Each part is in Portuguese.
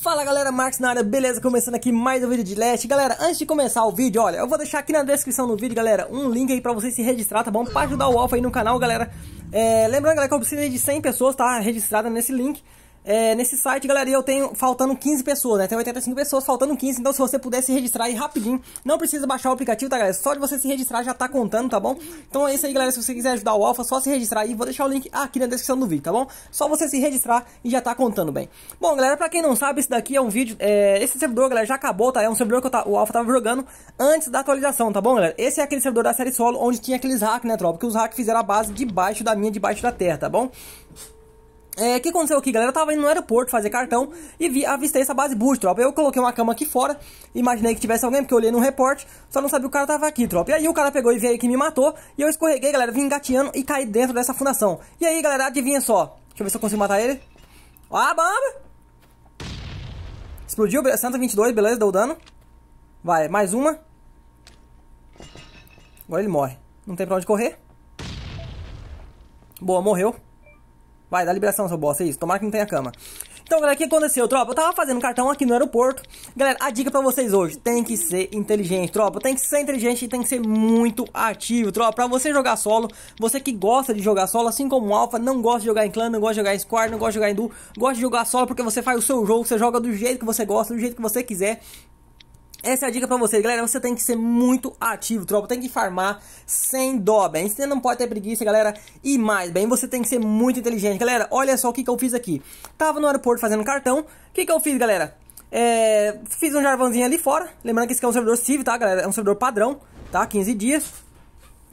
Fala galera, Marcos na área, beleza? Começando aqui mais um vídeo de Leste. Galera, antes de começar o vídeo, olha, eu vou deixar aqui na descrição do vídeo, galera, um link aí pra você se registrar, tá bom? Pra ajudar o Alpha aí no canal, galera. É, lembrando, galera, que eu preciso de 100 pessoas, tá? Registrada nesse link. É, nesse site, galera, eu tenho faltando 15 pessoas, né? Tem 85 pessoas, faltando 15. Então, se você puder se registrar aí rapidinho, não precisa baixar o aplicativo, tá, galera? Só de você se registrar já tá contando, tá bom? Então é isso aí, galera. Se você quiser ajudar o Alpha, só se registrar aí. Vou deixar o link aqui na descrição do vídeo, tá bom? Só você se registrar e já tá contando bem. Bom, galera, pra quem não sabe, esse daqui é um vídeo. É, esse servidor, galera, já acabou, tá? É um servidor que o Alpha tava jogando antes da atualização, tá bom, galera? Esse é aquele servidor da série solo onde tinha aqueles hacks, né, tropa? Que os hacks fizeram a base debaixo da minha, debaixo da terra, tá bom? É, o que aconteceu aqui, galera? Eu tava indo no aeroporto fazer cartão e vi, avistei essa base boost, tropa. Eu coloquei uma cama aqui fora, imaginei que tivesse alguém, porque eu olhei no reporte, só não sabia que o cara tava aqui, tropa. E aí o cara pegou e veio aqui e me matou, e eu escorreguei, galera, vim engateando e caí dentro dessa fundação. E aí, galera, adivinha só. Deixa eu ver se eu consigo matar ele. Ó a bomba! Explodiu, 122, beleza, deu dano. Vai, mais uma. Agora ele morre. Não tem pra onde correr. Boa, morreu. Vai, dá liberação, seu bosta, é isso. Tomara que não tenha cama. Então, galera, o que aconteceu, tropa? Eu tava fazendo cartão aqui no aeroporto. Galera, a dica pra vocês hoje, tem que ser inteligente, tropa. Tem que ser inteligente e tem que ser muito ativo, tropa. Pra você jogar solo, você que gosta de jogar solo, assim como o Alpha, não gosta de jogar em clã, não gosta de jogar em squad, não gosta de jogar em duo, gosta de jogar solo porque você faz o seu jogo, você joga do jeito que você gosta, do jeito que você quiser. Essa é a dica pra vocês, galera. Você tem que ser muito ativo, tropa. Tem que farmar sem dó, bem. Você não pode ter preguiça, galera. E mais, bem, você tem que ser muito inteligente. Galera, olha só o que, que eu fiz aqui. Tava no aeroporto fazendo cartão. O que, que eu fiz, galera? É, fiz um jarvãozinho ali fora. Lembrando que esse aqui é um servidor civil, tá, galera? É um servidor padrão, tá? 15 dias.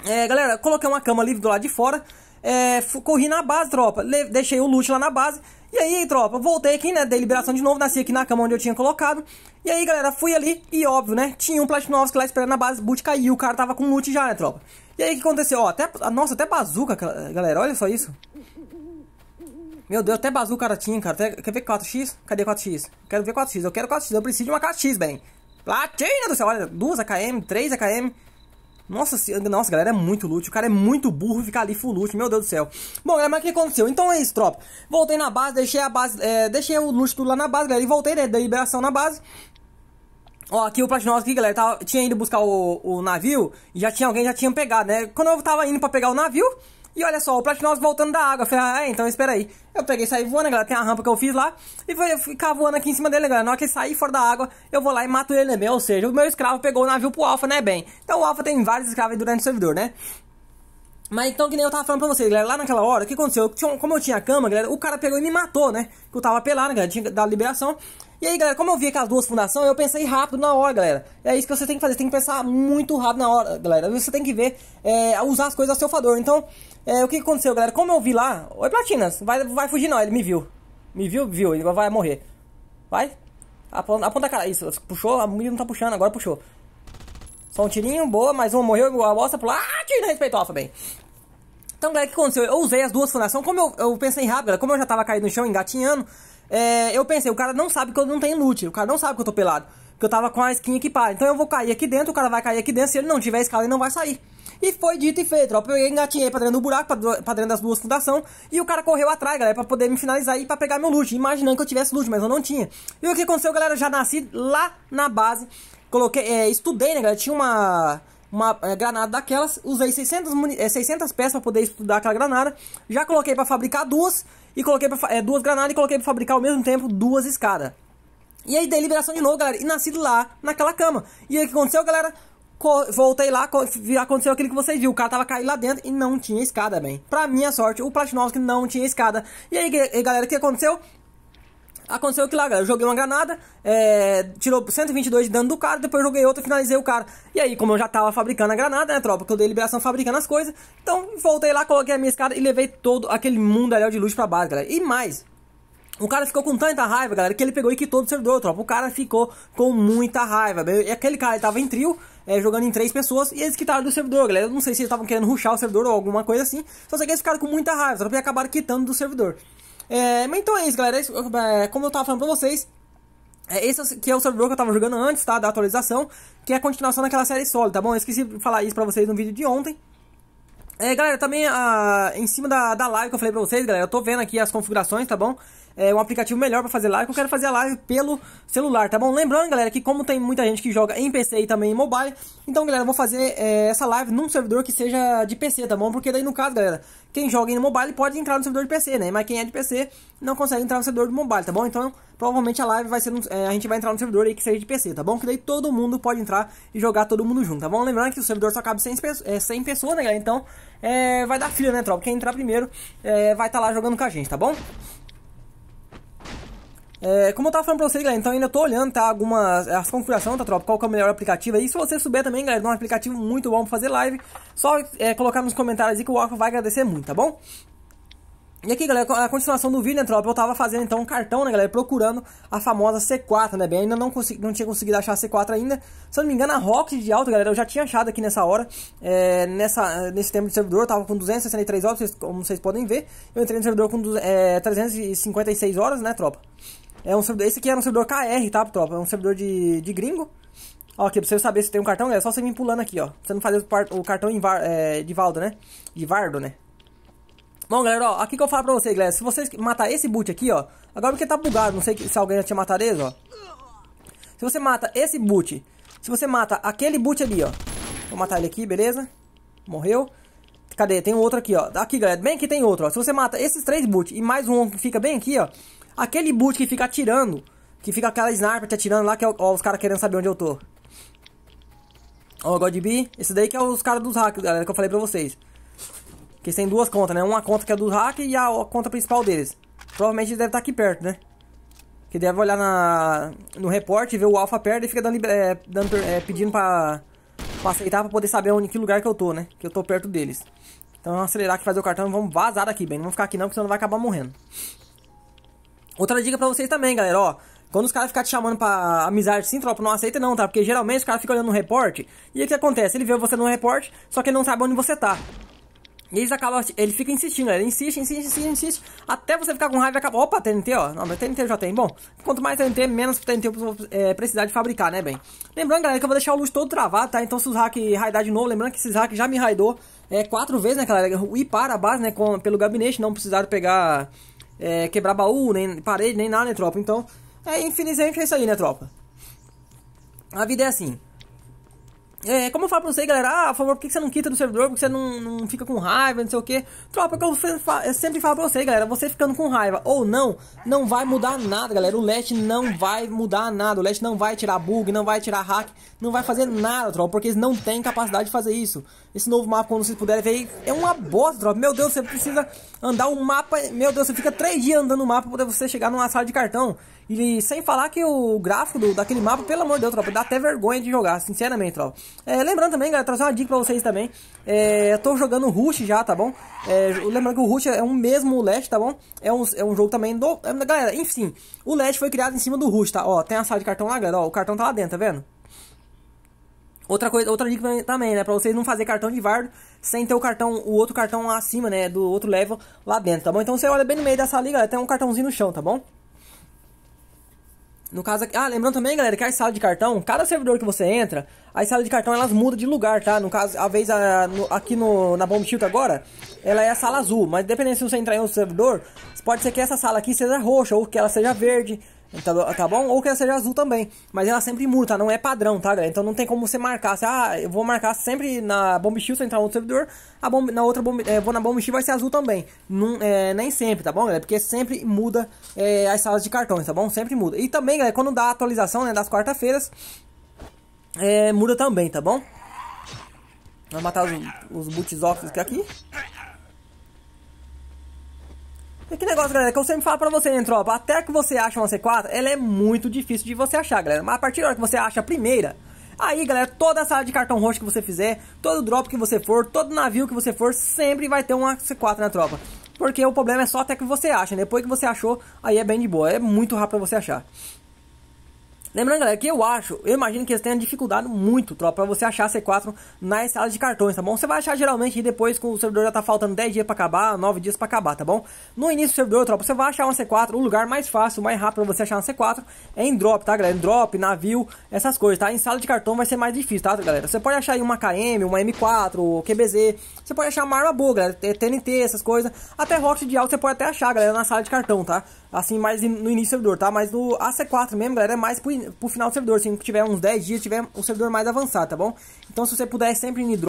É, galera, coloquei uma cama ali do lado de fora. É, corri na base, tropa. Le deixei o loot lá na base. E aí, tropa, voltei aqui, né? Dei liberação de novo, nasci aqui na cama onde eu tinha colocado. E aí, galera, fui ali e óbvio, né? Tinha um Platinovski lá esperando na base, boot caiu, o cara tava com loot já, né, tropa? E aí, o que aconteceu? Ó, até. Nossa, até bazuca, galera, olha só isso. Meu Deus, até bazuca o cara tinha, cara. quer ver 4x? Cadê 4x? Quero ver 4x, eu quero 4x, eu preciso de uma KX, bem. Platina do céu, olha, duas AKM, três AKM. Nossa, nossa, galera, é muito loot. O cara é muito burro ficar ali full loot, meu Deus do céu. Bom, galera, mas o que aconteceu? Então é isso, tropa. Voltei na base, deixei a base, é, deixei o loot tudo lá na base, galera, e voltei né, da liberação na base. Ó, aqui o Platinosa aqui, galera, tava, tinha ido buscar o, o navio e já tinha alguém, já tinha pegado, né? Quando eu tava indo pra pegar o navio, e olha só, o Platinosaurus voltando da água. Eu falei, ah, é, então espera aí. Eu peguei, saí voando, galera. Tem a rampa que eu fiz lá. E vou ficar voando aqui em cima dele, galera. Na hora que ele sair fora da água, eu vou lá e mato ele, né, bem? Ou seja, o meu escravo pegou o navio pro Alpha, né, bem? Então o Alpha tem vários escravos durante o servidor, né? Mas então, que nem eu tava falando pra vocês, galera, lá naquela hora, o que aconteceu? como eu tinha cama, galera, o cara pegou e me matou, né? Que eu tava pelado, galera, tinha dado liberação. E aí, galera, como eu vi aquelas duas fundações, eu pensei rápido na hora, galera. É isso que você tem que fazer, você tem que pensar muito rápido na hora, galera. Você tem que ver, é, usar as coisas a seu favor. Então, é, o que aconteceu, galera? Como eu vi lá. Oi, é Platinas, vai, vai fugir não, ele me viu. Me viu, viu, ele vai morrer. Vai. Aponta, aponta a cara, isso. Puxou, a mira não tá puxando, agora puxou. Só um tirinho, boa, mais um morreu, a bosta pulou. Ah, tira respeito alfa, bem. Então, galera, o que aconteceu? Eu usei as duas fundações. Como eu, eu pensei rápido, galera, como eu já tava caído no chão, engatinhando, é, eu pensei, o cara não sabe que eu não tenho loot, o cara não sabe que eu tô pelado. Que eu tava com a skin equipada. Então eu vou cair aqui dentro, o cara vai cair aqui dentro. Se ele não tiver escala, ele não vai sair. E foi dito e feito, ó. Eu peguei, engatinhei pra dentro do buraco, pra, dentro das duas fundações. E o cara correu atrás, galera, pra poder me finalizar e pra pegar meu loot. Imaginando que eu tivesse loot, mas eu não tinha. E o que aconteceu, galera? Eu já nasci lá na base. Coloquei, é, estudei, né, galera? Tinha uma uma é, granada daquelas, usei 600, é, 600 peças para poder estudar aquela granada, já coloquei para fabricar duas, e coloquei pra, é, duas granadas e coloquei para fabricar ao mesmo tempo duas escadas. E aí dei liberação de novo, galera, e nasci lá naquela cama. E aí o que aconteceu, galera? voltei lá, aconteceu aquilo que vocês viram. O cara tava caindo lá dentro e não tinha escada, bem. Pra minha sorte, o Platinovski não tinha escada. E aí, galera, o que aconteceu? Aconteceu que lá, galera, eu joguei uma granada, é, tirou 122 de dano do cara, depois joguei outra, finalizei o cara. E aí, como eu já tava fabricando a granada, né, tropa, que eu dei liberação fabricando as coisas, então voltei lá, coloquei a minha escada e levei todo aquele ali de luz pra baixo, galera. E mais, o cara ficou com tanta raiva, galera, que ele pegou e quitou do servidor, tropa. O cara ficou com muita raiva, E aquele cara, ele tava em trio, é, jogando em três pessoas e eles quitaram do servidor, galera. Eu não sei se eles estavam querendo ruxar o servidor ou alguma coisa assim. Só sei que eles ficaram com muita raiva, só que acabaram quitando do servidor. É, mas então é isso, galera. é, é como eu tava falando pra vocês, é, esse é que é o servidor que eu tava jogando antes, tá? Da atualização, que é a continuação daquela série solo, tá bom? Eu esqueci de falar isso pra vocês no vídeo de ontem. É, galera, também a, ah, em cima da, da live que eu falei pra vocês, galera, eu tô vendo aqui as configurações, tá bom? é, um aplicativo melhor para fazer live, que eu quero fazer a live pelo celular, tá bom? Lembrando, galera, que como tem muita gente que joga em PC e também em mobile, então, galera, eu vou fazer é, essa live num servidor que seja de PC, tá bom? Porque daí, no caso, galera, quem joga em mobile pode entrar no servidor de PC, né? Mas quem é de PC não consegue entrar no servidor de mobile, tá bom? Então, provavelmente a live vai ser, no, é, a gente vai entrar no servidor aí que seja de PC, tá bom? Que daí todo mundo pode entrar e jogar todo mundo junto, tá bom? Lembrando que o servidor só cabe 100, é, 100 pessoas, né, galera? Então, é, vai dar fila, né, tropa? Quem entrar primeiro é, vai estar tá lá jogando com a gente, tá bom? É, como eu tava falando pra vocês, galera, então ainda tô olhando, tá? Algumas. As configurações, tá, tropa? Qual que é o melhor aplicativo aí? Se você souber também, galera, é um aplicativo muito bom pra fazer live. Só é, colocar nos comentários aí que o Alfa vai agradecer muito, tá bom? E aqui, galera, a continuação do vídeo, né, tropa? Eu tava fazendo então um cartão, né, galera, procurando a famosa C4, né, bem? Ainda não, consegui, não tinha conseguido achar a C4 ainda. Se eu não me engano, a Rock de alto, galera, eu já tinha achado aqui nessa hora, é, nessa, nesse tempo de servidor, eu tava com 263 horas, como vocês podem ver. Eu entrei no servidor com é, 356 horas, né, tropa? É um servidor, esse aqui era é um servidor KR, tá, tropa? É um servidor de, de gringo. Ó, aqui, pra você saber se tem um cartão, é só você vir pulando aqui, ó. você não fazer o, cartão em var, é, de Valdo, né? De Vardo, né? Bom, galera, ó, aqui que eu falo pra vocês, galera. Se vocês matar esse boot aqui, ó. Agora porque tá bugado, não sei se alguém já tinha matado ele, ó. Se você mata esse boot, se você mata aquele boot ali, ó. Vou matar ele aqui, beleza? Morreu. Cadê? Tem outro aqui, ó. Aqui, galera. Bem que tem outro, ó. Se você mata esses três boot e mais um que fica bem aqui, ó. Aquele boot que fica atirando, que fica aquela sniper te atirando lá, que é, ó, os caras querendo saber onde eu tô. Ó, o Esse daí que é os caras dos hackers galera, que eu falei pra vocês. Que tem duas contas, né? Uma conta que é do hack e a, a conta principal deles. Provavelmente deve estar tá aqui perto, né? Que deve olhar na, no reporte, ver o alfa perto e fica dando, é, dando é, pedindo pra pra aceitar pra poder saber onde que lugar que eu tô, né? Que eu tô perto deles. Então vamos acelerar aqui, fazer o cartão e vamos vazar daqui, bem. Não vamos ficar aqui não, porque senão vai acabar morrendo. Outra dica pra vocês também, galera, ó. Quando os caras ficarem te chamando pra amizade sim, tropa, não aceita não, tá? Porque geralmente os caras ficam olhando no reporte. E o que acontece? Ele vê você no reporte, só que ele não sabe onde você tá. E eles acabam, ele fica insistindo, ele insiste, insiste, insiste, insiste, até você ficar com raiva e acabar. Opa, TNT, ó. Não, mas TNT eu já tem. Bom, quanto mais TNT, menos TNT eu vou é, precisar de fabricar, né, bem? Lembrando, galera, que eu vou deixar o luxo todo travado, tá? Então, se os hack raidar de novo, lembrando que esses hack já me raidou é, quatro vezes, né, galera? Ir para a base, né, com, pelo gabinete, não precisaram pegar, é, quebrar baú, nem parede, nem nada, né, tropa? Então, é, infelizmente é isso aí, né, tropa? A vida é assim. É, é, como eu falo pra você, galera, ah, por favor, por que você não quita do servidor? Por que você não, não fica com raiva, não sei o que? Tropa, é que eu, eu sempre falo pra você, galera, você ficando com raiva ou não, não vai mudar nada, galera. O LET não vai mudar nada. O LET não vai tirar bug, não vai tirar hack, não vai fazer nada, tropa, porque eles não têm capacidade de fazer isso. Esse novo mapa, quando vocês puderem ver, é uma bosta, tropa. Meu Deus, você precisa andar o um mapa. Meu Deus, você fica três dias andando o um mapa pra poder você chegar numa sala de cartão. E sem falar que o gráfico do, daquele mapa, pelo amor de Deus, tropa, dá até vergonha de jogar, sinceramente, tropa. É, lembrando também, galera, trazer uma dica pra vocês também. É, eu tô jogando Rush já, tá bom? É, lembrando que o Rush é um mesmo Last, tá bom? É um, é um jogo também do... É, galera, enfim, o Last foi criado em cima do Rush, tá? Ó, tem a sala de cartão lá, galera, ó, o cartão tá lá dentro, tá vendo? Outra coisa, outra dica também, né, para vocês não fazer cartão de vardo sem ter o cartão, o outro cartão acima, né, do outro level lá dentro, tá bom? Então você olha bem no meio dessa liga, tem um cartãozinho no chão, tá bom? No caso aqui, ah, lembrando também, galera, que as salas de cartão, cada servidor que você entra, as salas de cartão elas mudam de lugar, tá? No caso, a vez a, no, aqui no, na Bomb Shield agora, ela é a sala azul, mas dependendo se você entrar em outro servidor, pode ser que essa sala aqui seja roxa ou que ela seja verde. Tá, tá bom? Ou que ela seja azul também. Mas ela sempre muda, tá? Não é padrão, tá, galera? Então não tem como você marcar. Se, ah, eu vou marcar sempre na Bomb Shield, se eu entrar no outro servidor, a bomba, na outra bomba, é, eh, vou na Bomb Shield vai ser azul também. Num, é, nem sempre, tá bom, galera? Porque sempre muda é, as salas de cartões, tá bom? Sempre muda. E também, galera, quando dá a atualização, né, das quarta-feiras, muda também, tá bom? Vamos matar os, os boots é aqui. E é que negócio, galera, é que eu sempre falo pra você, né, tropa? Até que você acha uma C4, ela é muito difícil de você achar, galera. Mas a partir da hora que você acha a primeira, Aí, galera, toda a sala de cartão roxo que você fizer, todo drop que você for, todo navio que você for, sempre vai ter uma C4 na tropa. Porque o problema é só até que você acha, né? depois que você achou, aí é bem de boa, é muito rápido você achar. Lembrando, galera, que eu acho, eu imagino que eles tenham dificuldade muito, tropa, pra você achar C4 nas salas de cartões, tá bom? Você vai achar geralmente depois com o servidor já tá faltando 10 dias pra acabar, 9 dias pra acabar, tá bom? No início do servidor, tropa, você vai achar uma C4, o lugar mais fácil, mais rápido pra você achar uma C4 é em drop, tá, galera? Em drop, navio, essas coisas, tá? Em sala de cartão vai ser mais difícil, tá, galera? Você pode achar aí uma KM, uma M4, QBZ, você pode achar uma arma boa, galera, TNT, essas coisas, até rocket de alto você pode até achar, galera, na sala de cartão, tá? Assim, mais no início do servidor, tá? Mas no c 4 mesmo, galera, é mais pro pro final do servidor. Se tiver uns 10 dias, tiver um servidor mais avançado, tá bom? Então, se você puder é sempre em